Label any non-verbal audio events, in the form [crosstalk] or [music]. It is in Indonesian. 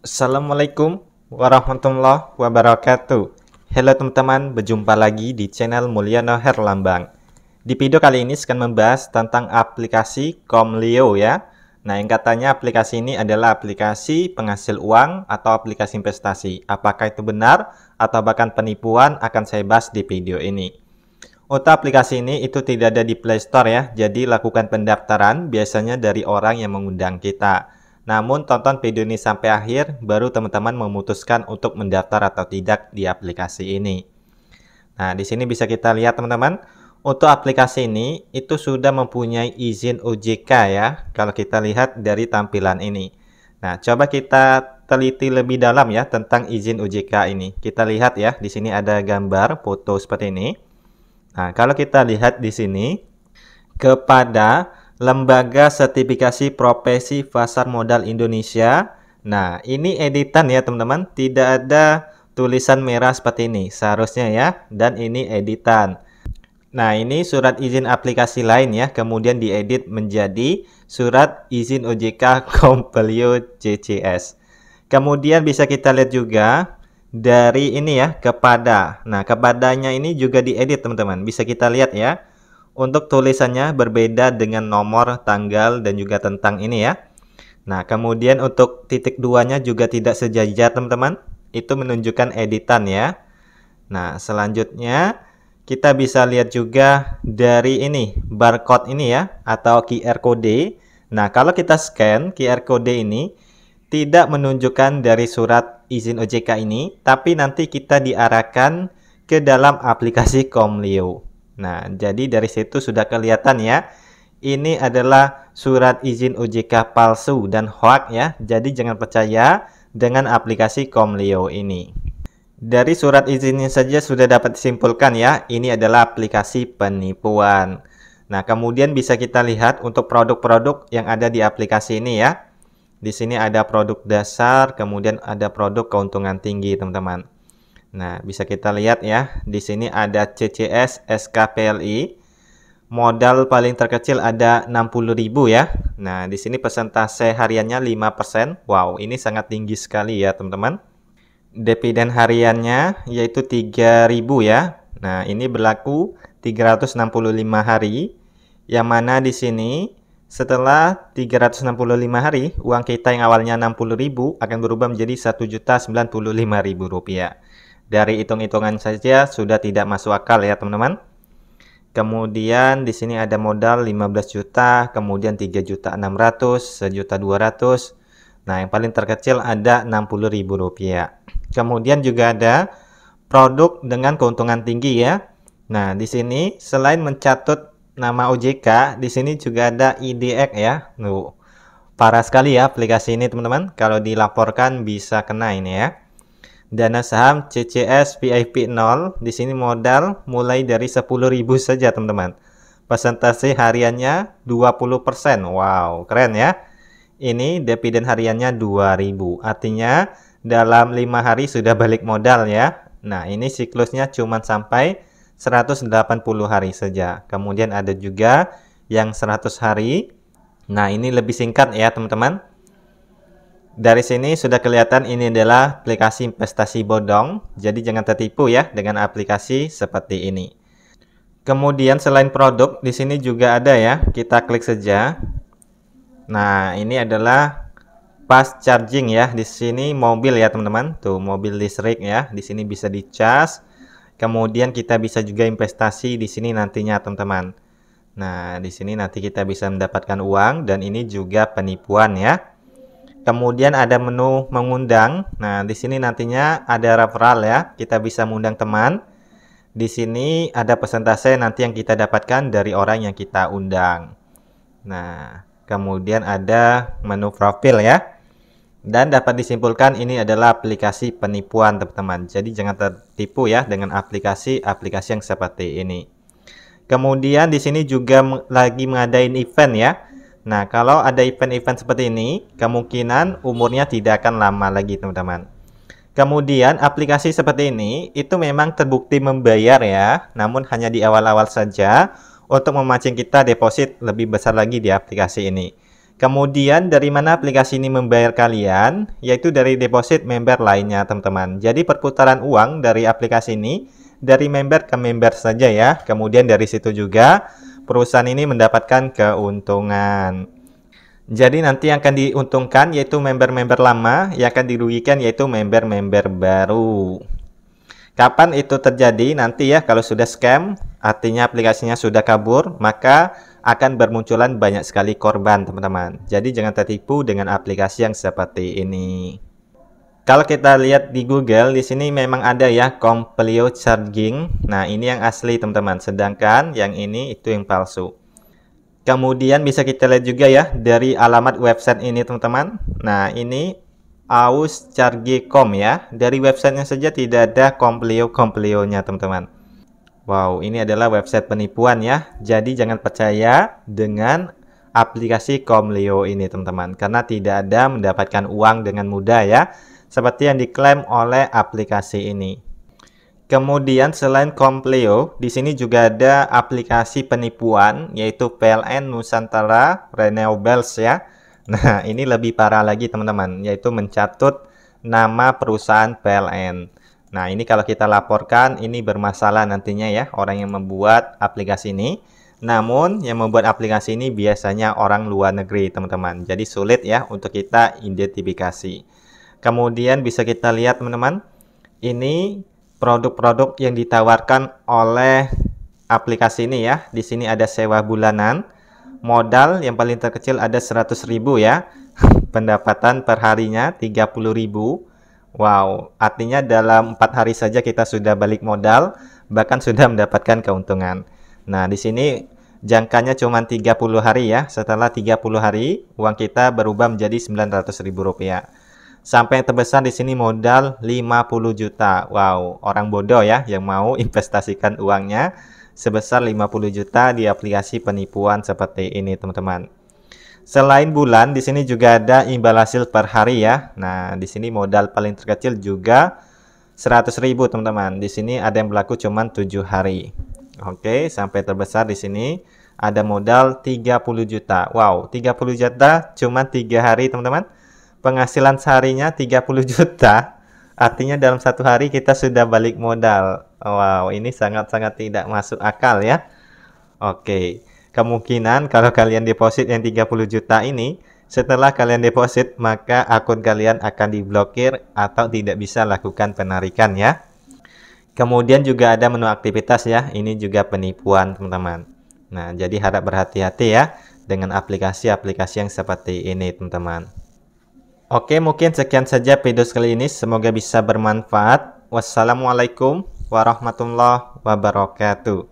Assalamualaikum warahmatullahi wabarakatuh Halo teman-teman, berjumpa lagi di channel Mulyana Herlambang Di video kali ini saya akan membahas tentang aplikasi Comlio ya Nah yang katanya aplikasi ini adalah aplikasi penghasil uang atau aplikasi investasi Apakah itu benar atau bahkan penipuan akan saya bahas di video ini Untuk aplikasi ini itu tidak ada di Play Store ya Jadi lakukan pendaftaran biasanya dari orang yang mengundang kita namun tonton video ini sampai akhir baru teman-teman memutuskan untuk mendaftar atau tidak di aplikasi ini. Nah, di sini bisa kita lihat teman-teman, untuk aplikasi ini itu sudah mempunyai izin OJK ya kalau kita lihat dari tampilan ini. Nah, coba kita teliti lebih dalam ya tentang izin OJK ini. Kita lihat ya, di sini ada gambar foto seperti ini. Nah, kalau kita lihat di sini kepada Lembaga Sertifikasi Profesi Pasar Modal Indonesia. Nah, ini editan ya teman-teman, tidak ada tulisan merah seperti ini seharusnya ya, dan ini editan. Nah, ini surat izin aplikasi lain ya, kemudian diedit menjadi surat izin OJK [laughs] Komplio CCS. Kemudian bisa kita lihat juga dari ini ya, kepada. Nah, kepadanya ini juga diedit teman-teman, bisa kita lihat ya. Untuk tulisannya berbeda dengan nomor, tanggal, dan juga tentang ini ya. Nah, kemudian untuk titik duanya juga tidak sejajar teman-teman. Itu menunjukkan editan ya. Nah, selanjutnya kita bisa lihat juga dari ini, barcode ini ya, atau QR code. Nah, kalau kita scan QR code ini, tidak menunjukkan dari surat izin OJK ini, tapi nanti kita diarahkan ke dalam aplikasi Komlio. Nah, jadi dari situ sudah kelihatan ya. Ini adalah surat izin OJK palsu dan hoax ya. Jadi jangan percaya dengan aplikasi Komleo ini. Dari surat izinnya saja sudah dapat disimpulkan ya, ini adalah aplikasi penipuan. Nah, kemudian bisa kita lihat untuk produk-produk yang ada di aplikasi ini ya. Di sini ada produk dasar, kemudian ada produk keuntungan tinggi, teman-teman. Nah, bisa kita lihat ya, di sini ada CCS SKPLI. Modal paling terkecil ada 60.000 ya. Nah, di sini persentase hariannya 5%. Wow, ini sangat tinggi sekali ya, teman-teman. Dividen hariannya yaitu 3.000 ya. Nah, ini berlaku 365 hari. Yang mana di sini setelah 365 hari, uang kita yang awalnya 60.000 akan berubah menjadi ribu rupiah. Dari hitung-hitungan saja sudah tidak masuk akal ya teman-teman. Kemudian di sini ada modal 15 juta, kemudian 3 juta 600, 1 juta 200. Nah, yang paling terkecil ada 60 ribu rupiah. Kemudian juga ada produk dengan keuntungan tinggi ya. Nah, di sini selain mencatut nama OJK, di sini juga ada IDX ya. Nuh, parah sekali ya aplikasi ini teman-teman. Kalau dilaporkan bisa kena ini ya dana saham CCS VIP 0 di sini modal mulai dari 10.000 saja teman-teman persentase hariannya 20% wow keren ya ini dividen hariannya 2000 artinya dalam lima hari sudah balik modal ya nah ini siklusnya cuma sampai 180 hari saja kemudian ada juga yang 100 hari nah ini lebih singkat ya teman-teman dari sini sudah kelihatan ini adalah aplikasi investasi bodong, jadi jangan tertipu ya dengan aplikasi seperti ini. Kemudian selain produk, di sini juga ada ya, kita klik saja. Nah, ini adalah fast charging ya, di sini mobil ya teman-teman, tuh mobil listrik ya, di sini bisa dicas. Kemudian kita bisa juga investasi di sini nantinya teman-teman. Nah, di sini nanti kita bisa mendapatkan uang dan ini juga penipuan ya. Kemudian ada menu mengundang. Nah, di sini nantinya ada referral ya. Kita bisa mengundang teman. Di sini ada persentase nanti yang kita dapatkan dari orang yang kita undang. Nah, kemudian ada menu profil ya. Dan dapat disimpulkan ini adalah aplikasi penipuan teman-teman. Jadi jangan tertipu ya dengan aplikasi-aplikasi yang seperti ini. Kemudian di sini juga lagi mengadain event ya Nah, kalau ada event-event seperti ini, kemungkinan umurnya tidak akan lama lagi, teman-teman. Kemudian aplikasi seperti ini itu memang terbukti membayar ya, namun hanya di awal-awal saja untuk memancing kita deposit lebih besar lagi di aplikasi ini. Kemudian dari mana aplikasi ini membayar kalian? Yaitu dari deposit member lainnya, teman-teman. Jadi perputaran uang dari aplikasi ini dari member ke member saja ya. Kemudian dari situ juga perusahaan ini mendapatkan keuntungan. Jadi nanti yang akan diuntungkan yaitu member-member lama, yang akan dirugikan yaitu member-member baru. Kapan itu terjadi? Nanti ya kalau sudah scam, artinya aplikasinya sudah kabur, maka akan bermunculan banyak sekali korban, teman-teman. Jadi jangan tertipu dengan aplikasi yang seperti ini. Kalau kita lihat di Google, di sini memang ada ya Compleo Charging. Nah, ini yang asli teman-teman. Sedangkan yang ini itu yang palsu. Kemudian bisa kita lihat juga ya dari alamat website ini teman-teman. Nah, ini auscharge.com ya. Dari websitenya saja tidak ada Compleo-Compleonya teman-teman. Wow, ini adalah website penipuan ya. Jadi jangan percaya dengan aplikasi kompleo ini teman-teman. Karena tidak ada mendapatkan uang dengan mudah ya seperti yang diklaim oleh aplikasi ini. Kemudian selain Compleo, di sini juga ada aplikasi penipuan yaitu PLN Nusantara Renewables ya. [laughs] Nah, ini lebih parah lagi teman-teman, yaitu mencatut nama perusahaan PLN. Nah, ini kalau kita laporkan ini bermasalah nantinya ya orang yang membuat aplikasi ini. Namun yang membuat aplikasi ini biasanya orang luar negeri, teman-teman. Jadi sulit ya untuk kita identifikasi. Kemudian bisa kita lihat teman-teman, ini produk-produk yang ditawarkan oleh aplikasi ini ya. Di sini ada sewa bulanan, modal yang paling terkecil ada ribu ya. [laughs] Pendapatan perharinya ribu. Wow, artinya dalam empat hari saja kita sudah balik modal, bahkan sudah [laughs] mendapatkan keuntungan. Nah, di sini jangkanya cuma 30 hari ya. Setelah 30 hari, uang kita berubah menjadi ribu rupiah. Sampai yang terbesar di sini modal 50 juta. Wow, orang bodoh ya yang mau [laughs] investasikan uangnya sebesar 50 juta di aplikasi penipuan seperti ini, teman-teman. Selain bulan, di sini juga ada imbal hasil per hari ya. Nah, di sini modal paling terkecil juga 100.000, teman-teman. Di sini ada yang berlaku cuman 7 hari. Oke, sampai terbesar di sini ada modal 30 juta. Wow, 30 juta cuma 3 hari, teman-teman penghasilan seharinya 30 juta, artinya dalam satu hari kita sudah balik modal. Wow, ini sangat-sangat tidak masuk akal ya. Oke, kemungkinan kalau kalian deposit yang 30 juta ini, setelah kalian deposit, maka akun kalian akan diblokir atau tidak bisa lakukan penarikan ya. Kemudian juga ada menu aktivitas ya, ini juga penipuan teman-teman. Nah, jadi harap berhati-hati ya dengan aplikasi-aplikasi yang seperti ini teman-teman. Oke, mungkin sekian saja video kali ini. Semoga bisa bermanfaat. Wassalamualaikum warahmatullahi wabarakatuh.